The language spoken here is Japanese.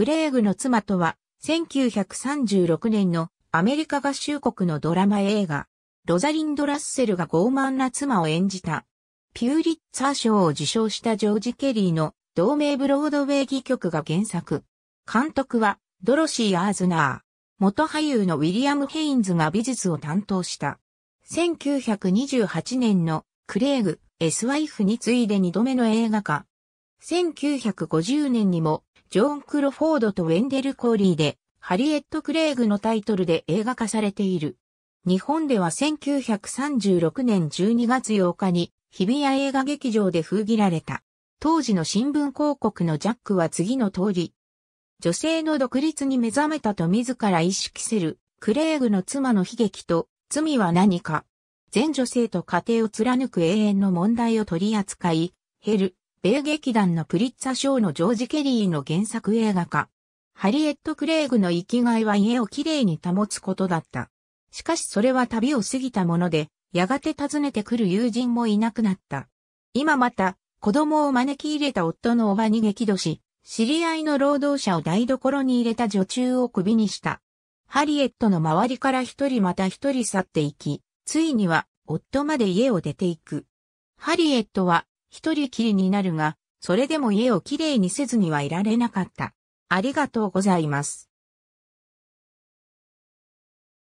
クレーグの妻とは、1936年のアメリカ合衆国のドラマ映画、ロザリンド・ラッセルが傲慢な妻を演じた、ピューリッツァー賞を受賞したジョージ・ケリーの同名ブロードウェイ戯曲が原作。監督はドロシー・アーズナー。元俳優のウィリアム・ヘインズが美術を担当した。1928年のクレーグ、エスワイフに次いで2度目の映画化。1950年にもジョーン・クロフォードとウェンデル・コーリーで、ハリエット・クレイグのタイトルで映画化されている。日本では1936年12月8日に日比谷映画劇場で封切られた。当時の新聞広告のジャックは次の通り。女性の独立に目覚めたと自ら意識せる、クレイグの妻の悲劇と、罪は何か。全女性と家庭を貫く永遠の問題を取り扱い、ヘル、米劇団のプリッツァ賞のジョージ・ケリーの原作映画化。ハリエット・クレイグの生きがいは家をきれいに保つことだった。しかしそれは旅を過ぎたもので、やがて訪ねてくる友人もいなくなった。今また、子供を招き入れた夫のおばに激怒し、知り合いの労働者を台所に入れた女中を首にした。ハリエットの周りから一人また一人去っていき、ついには夫まで家を出ていく。ハリエットは一人きりになるが、それでも家をきれいにせずにはいられなかった。ありがとうございます。